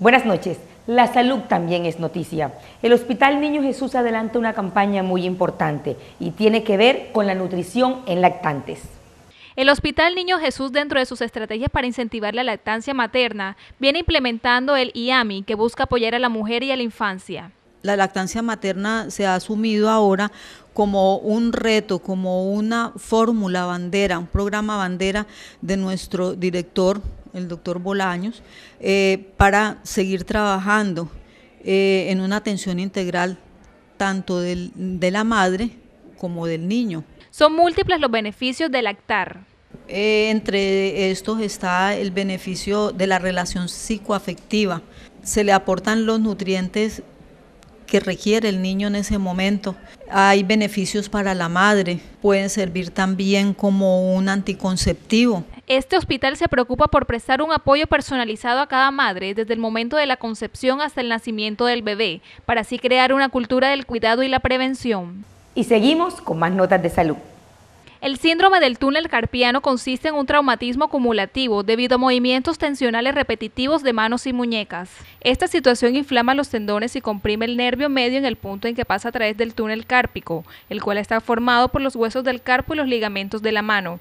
Buenas noches. La salud también es noticia. El Hospital Niño Jesús adelanta una campaña muy importante y tiene que ver con la nutrición en lactantes. El Hospital Niño Jesús, dentro de sus estrategias para incentivar la lactancia materna, viene implementando el IAMI, que busca apoyar a la mujer y a la infancia la lactancia materna se ha asumido ahora como un reto, como una fórmula bandera, un programa bandera de nuestro director, el doctor Bolaños, eh, para seguir trabajando eh, en una atención integral tanto de la madre como del niño. Son múltiples los beneficios de lactar. Eh, entre estos está el beneficio de la relación psicoafectiva. Se le aportan los nutrientes que requiere el niño en ese momento. Hay beneficios para la madre, pueden servir también como un anticonceptivo. Este hospital se preocupa por prestar un apoyo personalizado a cada madre desde el momento de la concepción hasta el nacimiento del bebé, para así crear una cultura del cuidado y la prevención. Y seguimos con más notas de salud. El síndrome del túnel carpiano consiste en un traumatismo acumulativo debido a movimientos tensionales repetitivos de manos y muñecas. Esta situación inflama los tendones y comprime el nervio medio en el punto en que pasa a través del túnel cárpico, el cual está formado por los huesos del carpo y los ligamentos de la mano.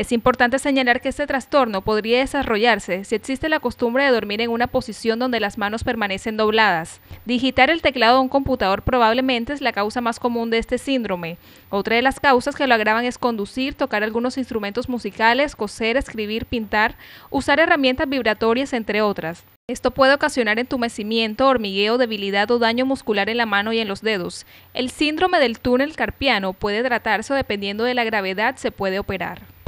Es importante señalar que este trastorno podría desarrollarse si existe la costumbre de dormir en una posición donde las manos permanecen dobladas. Digitar el teclado de un computador probablemente es la causa más común de este síndrome. Otra de las causas que lo agravan es conducir, tocar algunos instrumentos musicales, coser, escribir, pintar, usar herramientas vibratorias, entre otras. Esto puede ocasionar entumecimiento, hormigueo, debilidad o daño muscular en la mano y en los dedos. El síndrome del túnel carpiano puede tratarse o dependiendo de la gravedad se puede operar.